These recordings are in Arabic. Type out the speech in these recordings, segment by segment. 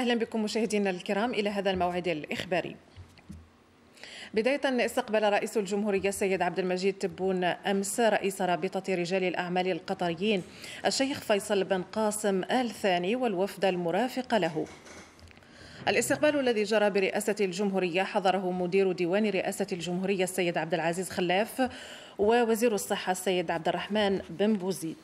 أهلا بكم مشاهدينا الكرام إلى هذا الموعد الإخباري بداية استقبل رئيس الجمهورية السيد عبد المجيد تبون أمس رئيس رابطة رجال الأعمال القطريين الشيخ فيصل بن قاسم آل ثاني والوفد المرافق له الاستقبال الذي جرى برئاسة الجمهورية حضره مدير ديوان رئاسة الجمهورية السيد عبد العزيز خلاف ووزير الصحة السيد عبد الرحمن بن بوزيد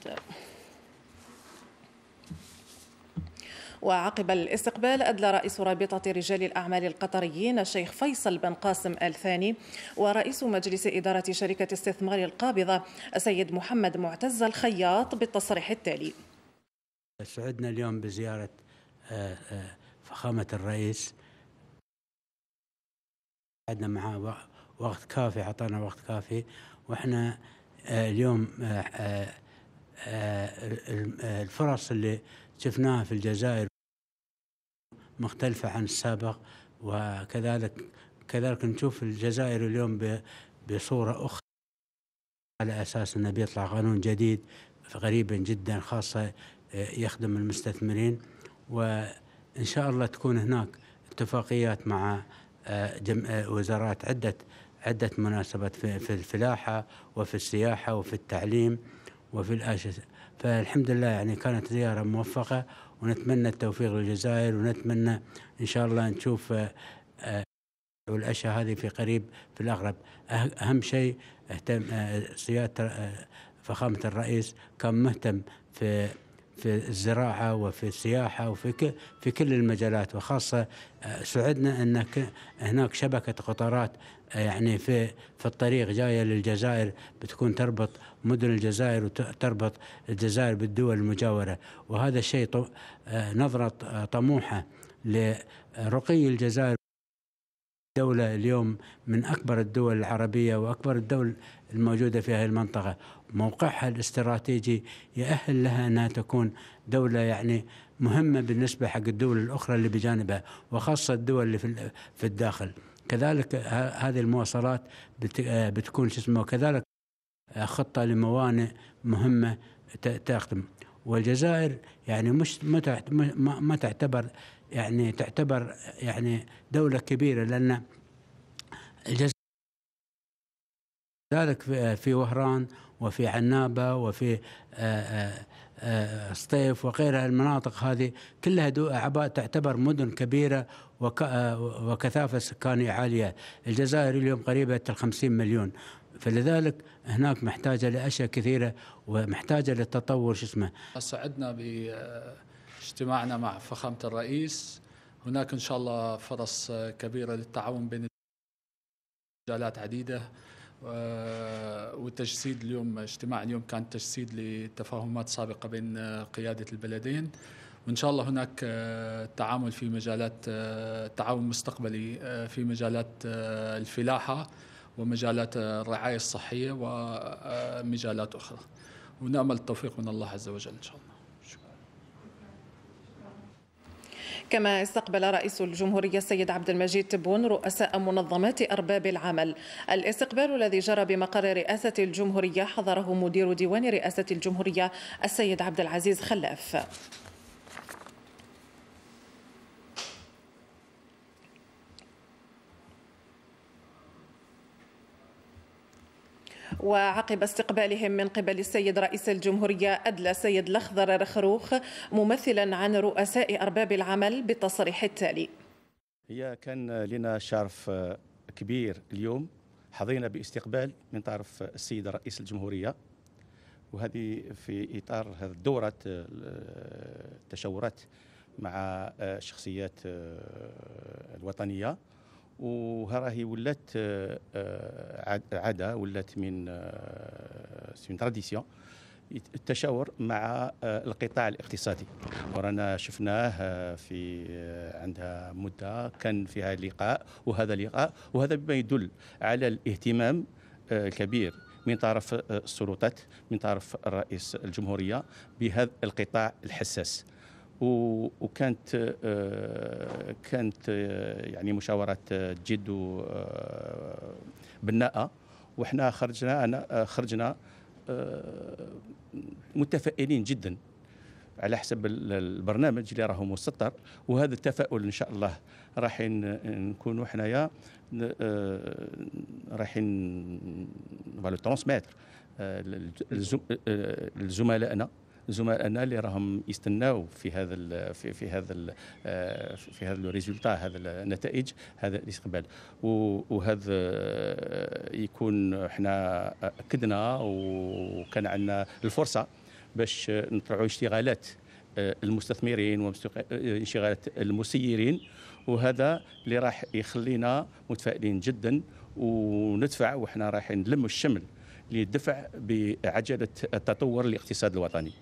وعقب الاستقبال أدلى رئيس رابطة رجال الأعمال القطريين الشيخ فيصل بن قاسم الثاني ورئيس مجلس إدارة شركة استثمار القابضة السيد محمد معتز الخياط بالتصريح التالي سعدنا اليوم بزيارة آه، آه، فخامة الرئيس قعدنا معاه وقت كافي أعطانا وقت كافي وإحنا آه، اليوم الفرص اللي شفناها في الجزائر مختلفة عن السابق وكذلك كذلك نشوف الجزائر اليوم بصورة أخرى على أساس أنه بيطلع قانون جديد غريبا جدا خاصة آه، يخدم المستثمرين وإن شاء الله تكون هناك اتفاقيات مع آه، آه، وزارات عدة عدة مناسبات في الفلاحة وفي السياحة وفي التعليم وفي الأشياء فالحمد لله يعني كانت زيارة موفقة ونتمنى التوفيق للجزائر ونتمنى إن شاء الله نشوف آه، آه، والأشياء هذه في قريب في الأغرب أه، أهم شيء اهتم سيادة فخامة الرئيس كان مهتم في في الزراعة وفي السياحة وفي في كل المجالات وخاصة آه، سعدنا أن هناك شبكة قطارات آه، يعني في في الطريق جاية للجزائر بتكون تربط مدن الجزائر وتربط الجزائر بالدول المجاورة وهذا الشيء آه، نظرة طموحة لرقي الجزائر دولة اليوم من أكبر الدول العربية وأكبر الدول الموجودة في هذه المنطقة موقعها الاستراتيجي يأهل لها أنها تكون دولة يعني مهمة بالنسبة حق الدول الأخرى اللي بجانبها وخاصة الدول اللي في الداخل كذلك هذه المواصلات بتكون شو اسمه كذلك خطة لموانئ مهمة تخدم والجزائر يعني مش ما ما تعتبر يعني تعتبر يعني دولة كبيرة لأن الجزائر ذلك في وهران وفي عنابة وفي آآ آآ سطيف وغيرها المناطق هذه كلها عباء تعتبر مدن كبيرة آه، وكثافة سكانية عالية الجزائر اليوم قريبة الخمسين مليون فلذلك هناك محتاجة لأشياء كثيرة ومحتاجة للتطور شو اسمه سعدنا باجتماعنا مع فخامة الرئيس هناك إن شاء الله فرص كبيرة للتعاون بين مجالات عديدة آه، وتجسيد اليوم اجتماع اليوم كان تجسيد لتفاهمات سابقة بين آه، قيادة البلدين وإن شاء الله هناك آه، تعامل في مجالات تعاون مستقبلي في مجالات الفلاحة ومجالات الرعاية الصحية ومجالات أخرى ونأمل التوفيق من الله عز وجل إن شاء الله كما استقبل رئيس الجمهورية السيد عبد المجيد تبون رؤساء منظمات أرباب العمل الاستقبال الذي جرى بمقر رئاسة الجمهورية حضره مدير ديوان رئاسة الجمهورية السيد عبد العزيز خلاف وعقب استقبالهم من قبل السيد رئيس الجمهورية أدلى سيد الأخضر رخروخ ممثلا عن رؤساء أرباب العمل بالتصريح التالي هي كان لنا شرف كبير اليوم حظينا باستقبال من طرف السيد رئيس الجمهورية وهذه في إطار هذه الدورة التشاورات آه، مع الشخصيات آه، آه، الوطنية وها راهي ولات آه، آه، عاده ولات من آه، سون تراديسيون التشاور مع القطاع الاقتصادي ورانا شفناه في عندها مده كان فيها لقاء وهذا لقاء وهذا بما يدل على الاهتمام الكبير من طرف السلطات من طرف الرئيس الجمهوريه بهذا القطاع الحساس وكانت آه، كانت آه، يعني مشاورات آه، جد بناءه وحنا خرجنا انا خرجنا متفائلين جدا على حسب البرنامج اللي راه مسطر وهذا التفاؤل ان شاء الله راح نكونوا حنايا رايحين فالو ترونسميتر لزملائنا زملائنا اللي راهم يستناو في هذا في, في هذا آه، في هذا لو ريزولتا هذا النتائج هذا الاستقبال وهذا يكون احنا اكدنا وكان عندنا الفرصه باش نطلعوا اشتغالات آه، المستثمرين وانشغالات آه، المسيرين وهذا اللي راح يخلينا متفائلين جدا وندفع وحنا رايحين نلم الشمل للدفع بعجله التطور الاقتصاد الوطني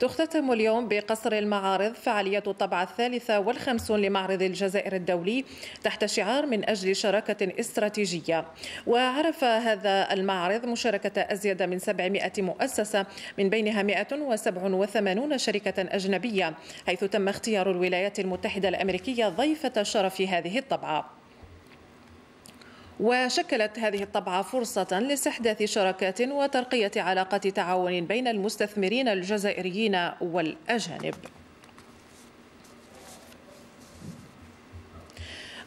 تختتم اليوم بقصر المعارض فعالية الطبعة الثالثة والخمسون لمعرض الجزائر الدولي تحت شعار من أجل شراكة استراتيجية وعرف هذا المعرض مشاركة أزيد من 700 مؤسسة من بينها 187 شركة أجنبية حيث تم اختيار الولايات المتحدة الأمريكية ضيفة شرف هذه الطبعة وشكلت هذه الطبعة فرصة لاستحداث شراكات وترقية علاقة تعاون بين المستثمرين الجزائريين والأجانب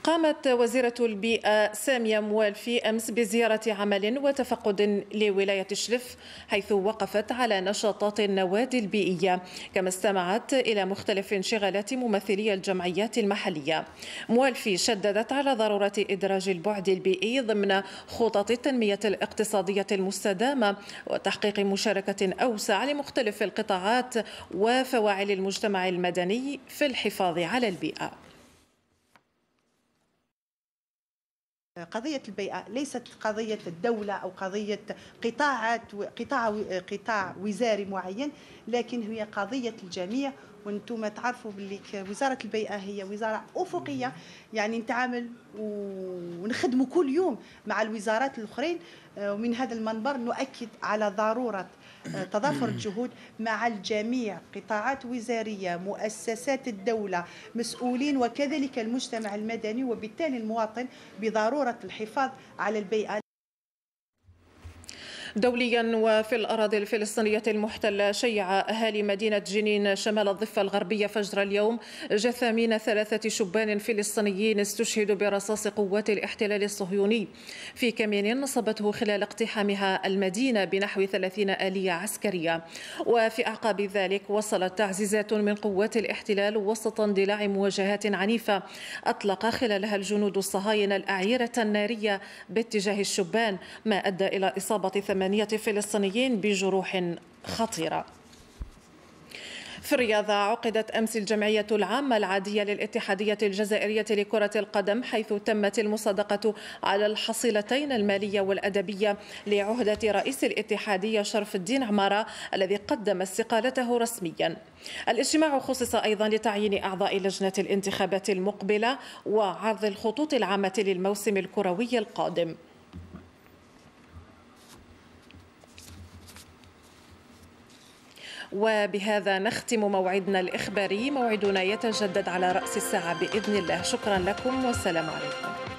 قامت وزيرة البيئة سامية موالفي أمس بزيارة عمل وتفقد لولاية شلف حيث وقفت على نشاطات النوادي البيئية كما استمعت إلى مختلف انشغالات ممثلي الجمعيات المحلية موالفي شددت على ضرورة إدراج البعد البيئي ضمن خطط التنمية الاقتصادية المستدامة وتحقيق مشاركة أوسع لمختلف القطاعات وفواعل المجتمع المدني في الحفاظ على البيئة قضية البيئة ليست قضية الدولة أو قضية قطاعات قطاع قطاع وزاري معين لكن هي قضية الجميع وانتم تعرفوا باللي وزارة البيئة هي وزارة أفقية يعني نتعامل ونخدموا كل يوم مع الوزارات الأخرين آه، ومن هذا المنبر نؤكد على ضرورة تضافر الجهود مع الجميع قطاعات وزارية مؤسسات الدولة مسؤولين وكذلك المجتمع المدني وبالتالي المواطن بضرورة الحفاظ على البيئة دوليا وفي الأراضي الفلسطينية المحتلة شيع أهالي مدينة جنين شمال الضفة الغربية فجر اليوم جثامين ثلاثة شبان فلسطينيين استشهدوا برصاص قوات الاحتلال الصهيوني في كمين نصبته خلال اقتحامها المدينة بنحو 30 آلية عسكرية وفي أعقاب ذلك وصلت تعزيزات من قوات الاحتلال وسط اندلاع مواجهات عنيفة أطلق خلالها الجنود الصهاينة الأعيرة النارية باتجاه الشبان ما أدى إلى إصابة ثمانية ثمانية فلسطينيين بجروح خطيرة في الرياضة عقدت أمس الجمعية العامة العادية للاتحادية الجزائرية لكرة القدم حيث تمت المصادقة على الحصيلتين المالية والأدبية لعهدة رئيس الاتحادية شرف الدين عمارة الذي قدم استقالته رسميا الاجتماع خصص أيضا لتعيين أعضاء لجنة الانتخابات المقبلة وعرض الخطوط العامة للموسم الكروي القادم وبهذا نختم موعدنا الإخباري موعدنا يتجدد على رأس الساعة بإذن الله شكرا لكم والسلام عليكم